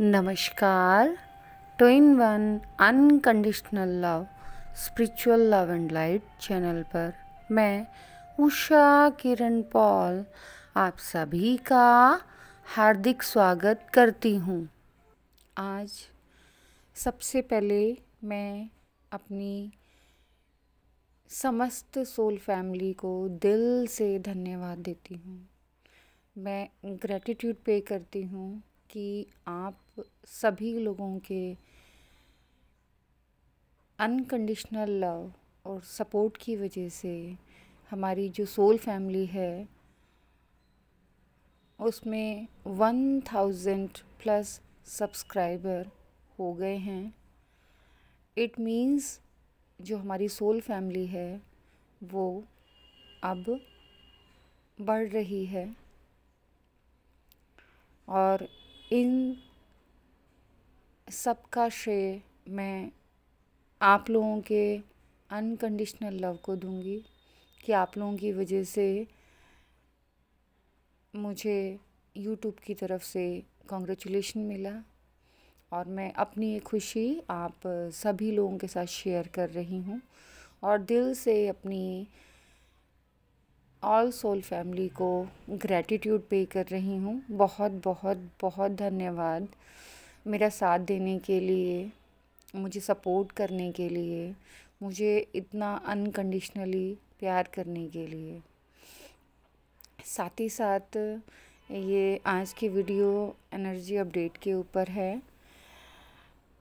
नमस्कार two in one unconditional love spiritual love and light channel पर मैं उषा किरण Paul आप सभी का हार्दिक स्वागत करती हूँ आज सबसे पहले मैं अपनी समस्त सोल फैमिली को दिल से धन्यवाद देती हूँ मैं ग्रेटिट्यूड पे करती हूँ कि आप सभी लोगों के अनकंडीशनल लव और सपोर्ट की वजह से हमारी जो सोल फैमिली है उसमें वन थाउजेंड प्लस सब्सक्राइबर हो गए हैं इट मीन्स जो हमारी सोल फैमिली है वो अब बढ़ रही है और इन सब का श्रेय मैं आप लोगों के अनकंडीशनल लव को दूंगी कि आप लोगों की वजह से मुझे यूट्यूब की तरफ से कॉन्ग्रेचुलेशन मिला और मैं अपनी ये खुशी आप सभी लोगों के साथ शेयर कर रही हूँ और दिल से अपनी ऑल सोल फैमिली को ग्रैटिट्यूड पे कर रही हूँ बहुत बहुत बहुत धन्यवाद मेरा साथ देने के लिए मुझे सपोर्ट करने के लिए मुझे इतना अनकंडीशनली प्यार करने के लिए साथ ही साथ ये आज की वीडियो एनर्जी अपडेट के ऊपर है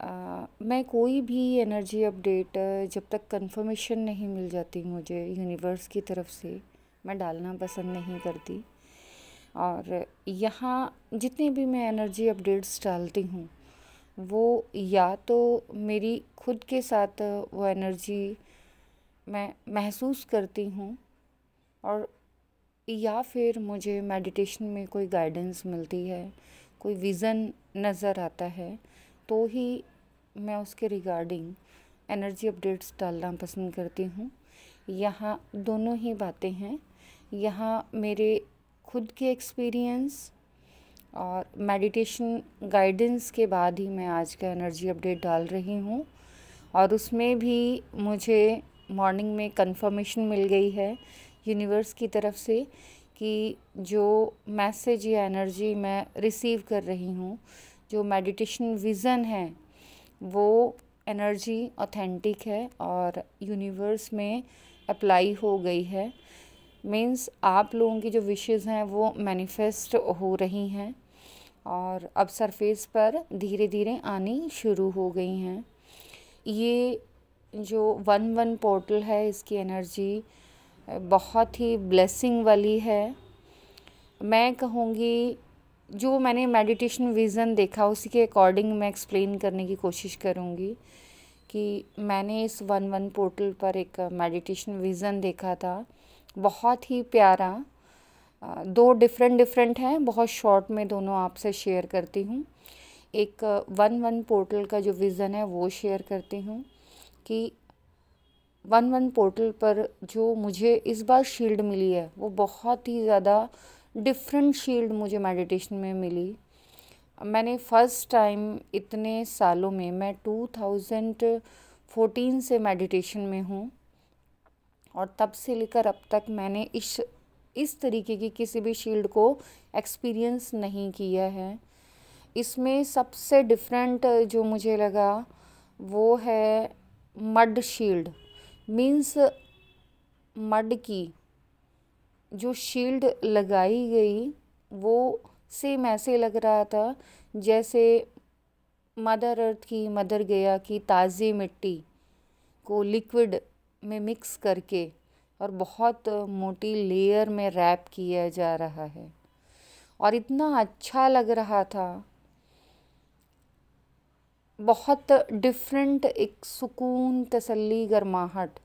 आ, मैं कोई भी एनर्जी अपडेट जब तक कंफर्मेशन नहीं मिल जाती मुझे यूनिवर्स की तरफ से मैं डालना पसंद नहीं करती और यहाँ जितने भी मैं एनर्जी अपडेट्स डालती हूँ वो या तो मेरी खुद के साथ वो एनर्जी मैं महसूस करती हूँ और या फिर मुझे मेडिटेशन में कोई गाइडेंस मिलती है कोई विज़न नज़र आता है तो ही मैं उसके रिगार्डिंग एनर्जी अपडेट्स डालना पसंद करती हूँ यहाँ दोनों ही बातें हैं यहाँ मेरे खुद के एक्सपीरियंस और मेडिटेशन गाइडेंस के बाद ही मैं आज का एनर्जी अपडेट डाल रही हूँ और उसमें भी मुझे मॉर्निंग में कंफर्मेशन मिल गई है यूनिवर्स की तरफ से कि जो मैसेज या एनर्जी मैं रिसीव कर रही हूँ जो मेडिटेशन विज़न है वो एनर्जी ऑथेंटिक है और यूनिवर्स में अप्लाई हो गई है मीन्स आप लोगों की जो विशेज़ हैं वो मैनिफेस्ट हो रही हैं और अब सरफेस पर धीरे धीरे आनी शुरू हो गई हैं ये जो वन वन पोर्टल है इसकी एनर्जी बहुत ही ब्लेसिंग वाली है मैं कहूँगी जो मैंने मेडिटेशन विज़न देखा उसी के अकॉर्डिंग मैं एक्सप्लेन करने की कोशिश करूँगी कि मैंने इस वन वन पोर्टल पर एक मेडिटेशन uh, विज़न देखा था बहुत ही प्यारा uh, दो डिफरेंट डिफरेंट हैं बहुत शॉर्ट में दोनों आपसे शेयर करती हूँ एक वन वन पोर्टल का जो विज़न है वो शेयर करती हूँ कि वन वन पोर्टल पर जो मुझे इस बार शील्ड मिली है वो बहुत ही ज़्यादा डिफरेंट शील्ड मुझे मेडिटेशन में मिली मैंने फ़र्स्ट टाइम इतने सालों में मैं 2014 से मेडिटेशन में हूँ और तब से लेकर अब तक मैंने इस इस तरीके की किसी भी शील्ड को एक्सपीरियंस नहीं किया है इसमें सबसे डिफरेंट जो मुझे लगा वो है मड शील्ड मीन्स मड की जो शील्ड लगाई गई वो सेम ऐसे लग रहा था जैसे मदर अर्थ की मदर गया की ताज़ी मिट्टी को लिक्विड में मिक्स करके और बहुत मोटी लेयर में रैप किया जा रहा है और इतना अच्छा लग रहा था बहुत डिफरेंट एक सुकून तसल्ली गर्माहट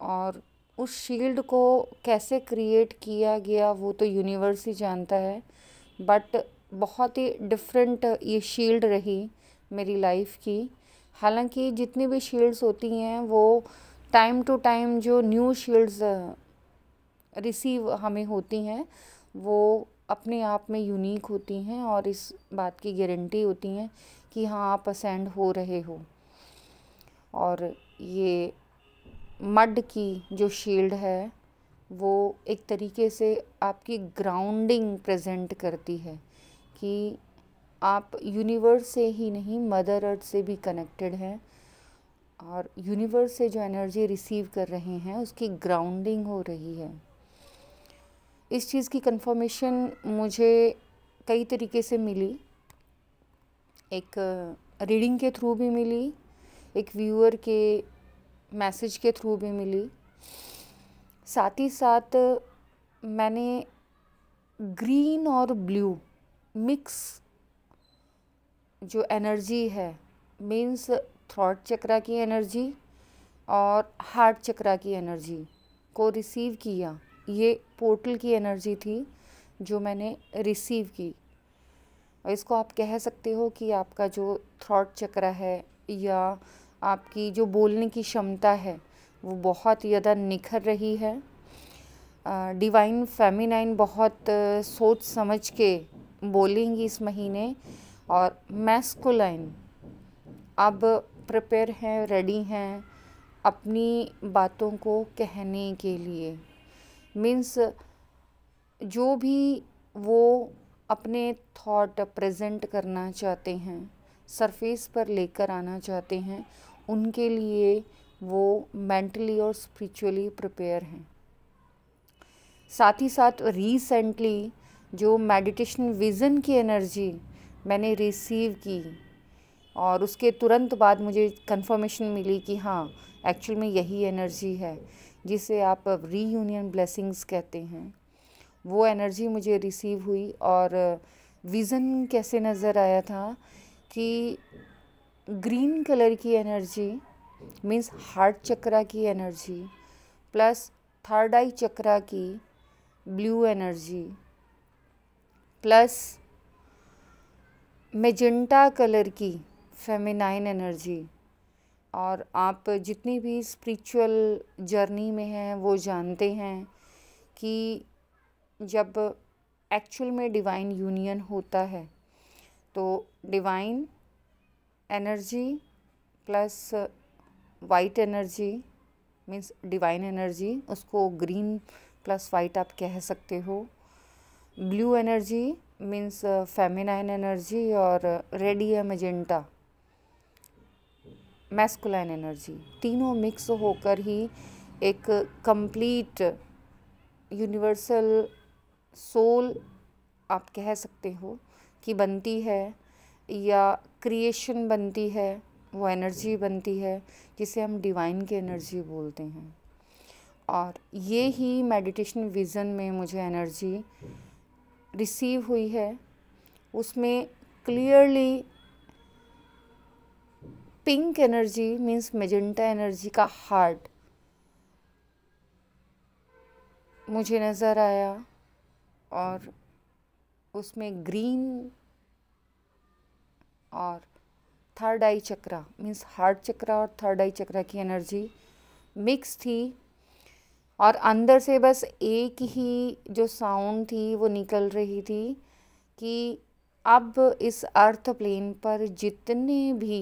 और उस शील्ड को कैसे क्रिएट किया गया वो तो यूनिवर्स ही जानता है बट बहुत ही डिफरेंट ये शील्ड रही मेरी लाइफ की हालांकि जितनी भी शील्ड्स होती हैं वो टाइम टू टाइम जो न्यू शील्ड्स रिसीव हमें होती हैं वो अपने आप में यूनिक होती हैं और इस बात की गारंटी होती हैं कि हाँ आप असेंड हो रहे हो और ये मड की जो शील्ड है वो एक तरीके से आपकी ग्राउंडिंग प्रेजेंट करती है कि आप यूनिवर्स से ही नहीं मदर अर्थ से भी कनेक्टेड हैं और यूनिवर्स से जो एनर्जी रिसीव कर रहे हैं उसकी ग्राउंडिंग हो रही है इस चीज़ की कंफर्मेशन मुझे कई तरीके से मिली एक रीडिंग uh, के थ्रू भी मिली एक व्यूअर के मैसेज के थ्रू भी मिली साथ ही साथ मैंने ग्रीन और ब्लू मिक्स जो एनर्जी है मीन्स थ्रॉट चक्रा की एनर्जी और हार्ट चक्रा की एनर्जी को रिसीव किया ये पोर्टल की एनर्जी थी जो मैंने रिसीव की और इसको आप कह सकते हो कि आपका जो थ्रॉट चक्रा है या आपकी जो बोलने की क्षमता है वो बहुत ज़्यादा निखर रही है डिवाइन फेमिनाइन बहुत सोच समझ के बोलेंगी इस महीने और मैस्कुलाइन अब प्रिपेयर हैं रेडी हैं अपनी बातों को कहने के लिए मीन्स जो भी वो अपने थॉट प्रेजेंट करना चाहते हैं सरफेस पर लेकर आना चाहते हैं उनके लिए वो मेंटली और स्पिरिचुअली प्रिपेयर हैं साथ ही साथ रिसेंटली जो मेडिटेशन विज़न की एनर्जी मैंने रिसीव की और उसके तुरंत बाद मुझे कंफर्मेशन मिली कि हाँ एक्चुअल में यही एनर्जी है जिसे आप रीयूनियन ब्लेसिंग्स कहते हैं वो एनर्जी मुझे रिसीव हुई और विज़न कैसे नज़र आया था कि ग्रीन कलर की एनर्जी मीन्स हार्ट चक्रा की energy plus third eye chakra की blue energy plus magenta colour की फेमिनाइन एनर्जी और आप जितनी भी स्पिरिचुअल जर्नी में हैं वो जानते हैं कि जब एक्चुअल में डिवाइन यूनियन होता है तो divine energy plus white energy means divine energy उसको ग्रीन प्लस वाइट आप कह सकते हो blue energy means feminine energy और रेडी या मजेंटा मैस्कुलाइन एनर्जी तीनों मिक्स होकर ही एक कंप्लीट यूनिवर्सल सोल आप कह सकते हो कि बनती है या क्रिएशन बनती है वो एनर्जी बनती है जिसे हम डिवाइन की एनर्जी बोलते हैं और ये ही मेडिटेशन विज़न में मुझे एनर्जी रिसीव हुई है उसमें clearly pink energy means magenta energy का हार्ट मुझे नज़र आया और उसमें ग्रीन और third eye chakra means heart chakra और थर्ड आई चक्रा की एनर्जी मिक्स थी और अंदर से बस एक ही जो साउंड थी वो निकल रही थी कि अब इस अर्थ प्लेन पर जितने भी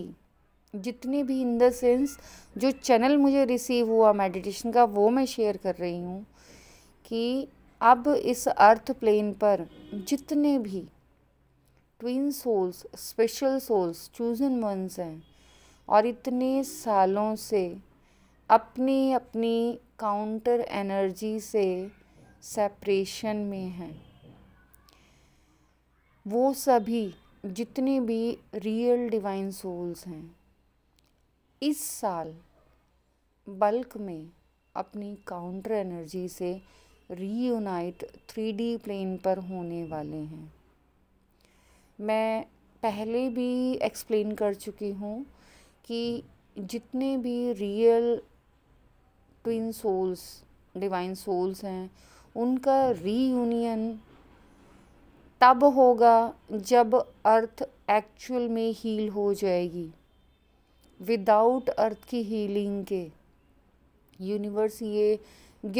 जितने भी इन द सेंस जो चैनल मुझे रिसीव हुआ मेडिटेशन का वो मैं शेयर कर रही हूँ कि अब इस अर्थ प्लेन पर जितने भी twin souls special souls chosen ones हैं और इतने सालों से अपनी अपनी काउंटर एनर्जी से सेपरेशन में हैं वो सभी जितने भी रियल डिवाइन सोल्स हैं इस साल बल्क में अपनी काउंटर एनर्जी से रीयूनाइट थ्री डी प्लेन पर होने वाले हैं मैं पहले भी एक्सप्लेन कर चुकी हूँ कि जितने भी real twin souls divine souls हैं उनका रीयूनियन तब होगा जब अर्थ एक्चुअल में हील हो जाएगी विदाउट अर्थ की हीलिंग के यूनिवर्स ये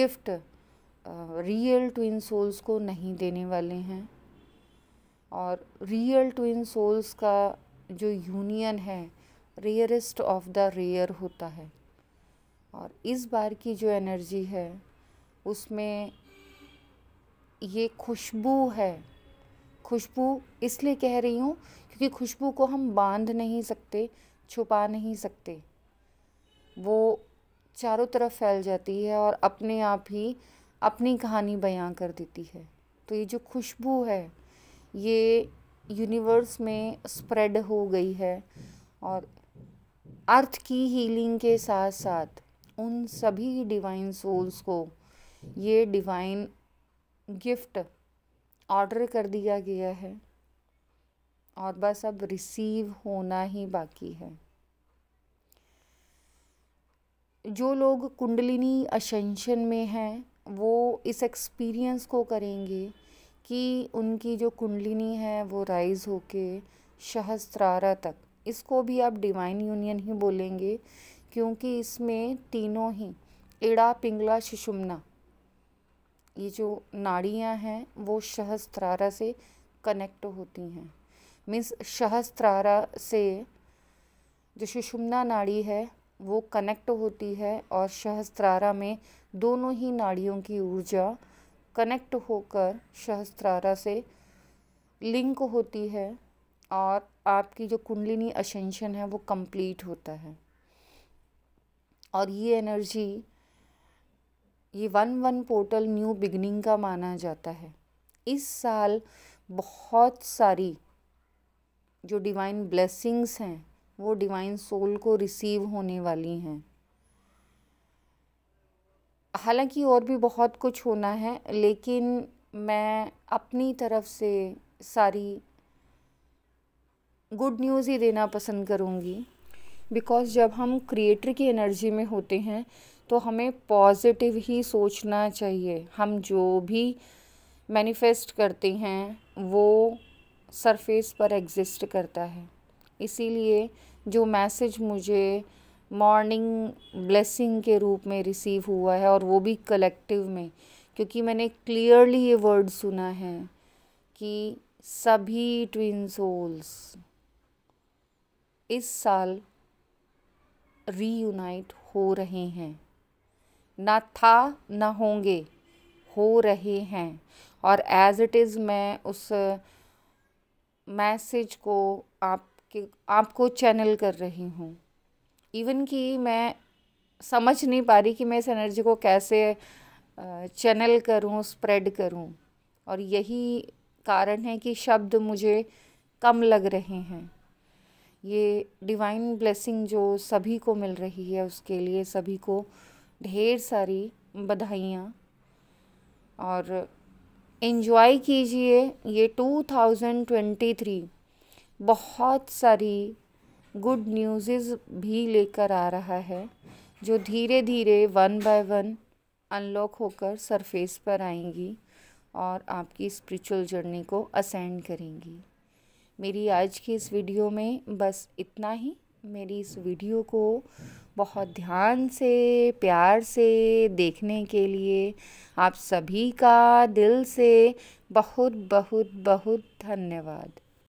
गिफ्ट रियल ट्विन सोल्स को नहीं देने वाले हैं और रियल ट्विन सोल्स का जो यूनियन है रेयरेस्ट ऑफ द रेयर होता है और इस बार की जो एनर्जी है उसमें ये खुशबू है खुशबू इसलिए कह रही हूँ क्योंकि खुशबू को हम बांध नहीं सकते छुपा नहीं सकते वो चारों तरफ फैल जाती है और अपने आप ही अपनी कहानी बयां कर देती है तो ये जो खुशबू है ये यूनिवर्स में स्प्रेड हो गई है और अर्थ की हीलिंग के साथ साथ उन सभी डिवाइन सोल्स को ये डिवाइन गिफ्ट ऑर्डर कर दिया गया है और बस अब रिसीव होना ही बाकी है जो लोग कुंडलिनी अशेंशन में हैं वो इस एक्सपीरियंस को करेंगे कि उनकी जो कुंडलिनी है वो राइज़ होके सहस्त्रारा तक इसको भी आप डिवाइन यूनियन ही बोलेंगे क्योंकि इसमें तीनों ही इड़ा पिंगला शिशुमना ये जो नाड़ियाँ हैं वो सहस्त्रारा से कनेक्ट होती हैं मीन्स सहस्त्रारा से जो सुषुम्ना नाड़ी है वो कनेक्ट होती है और सहस्त्रारा में दोनों ही नाड़ियों की ऊर्जा कनेक्ट होकर सहस्त्रारा से लिंक होती है और आपकी जो कुंडलिनी अशेंशन है वो कंप्लीट होता है और ये एनर्जी ये one one portal new beginning का माना जाता है इस साल बहुत सारी जो डिवाइन ब्लेसिंग्स हैं वो डिवाइन सोल को रिसीव होने वाली हैं हालांकि और भी बहुत कुछ होना है लेकिन मैं अपनी तरफ से सारी गुड न्यूज़ ही देना पसंद करूँगी बिकॉज़ जब हम क्रिएटर की एनर्जी में होते हैं तो हमें पॉजिटिव ही सोचना चाहिए हम जो भी मैनिफेस्ट करते हैं वो सरफेस पर एग्ज़िस्ट करता है इसीलिए जो मैसेज मुझे मॉर्निंग ब्लेसिंग के रूप में रिसीव हुआ है और वो भी कलेक्टिव में क्योंकि मैंने क्लियरली ये वर्ड सुना है कि सभी ट्विन सोल्स इस साल रीयूनाइट हो रहे हैं ना था ना होंगे हो रहे हैं और एज इट इज़ मैं उस मैसेज को आपके आपको चैनल कर रही हूँ इवन कि मैं समझ नहीं पा रही कि मैं इस एनर्जी को कैसे चैनल करूं स्प्रेड करूं और यही कारण है कि शब्द मुझे कम लग रहे हैं ये डिवाइन ब्लेसिंग जो सभी को मिल रही है उसके लिए सभी को ढेर सारी बधाइयाँ और इन्जॉय कीजिए ये 2023 बहुत सारी गुड न्यूज़ भी लेकर आ रहा है जो धीरे धीरे वन बाय वन अनलॉक होकर सरफेस पर आएंगी और आपकी स्पिरिचुअल जर्नी को असेंड करेंगी मेरी आज की इस वीडियो में बस इतना ही मेरी इस वीडियो को बहुत ध्यान से प्यार से देखने के लिए आप सभी का दिल से बहुत बहुत बहुत धन्यवाद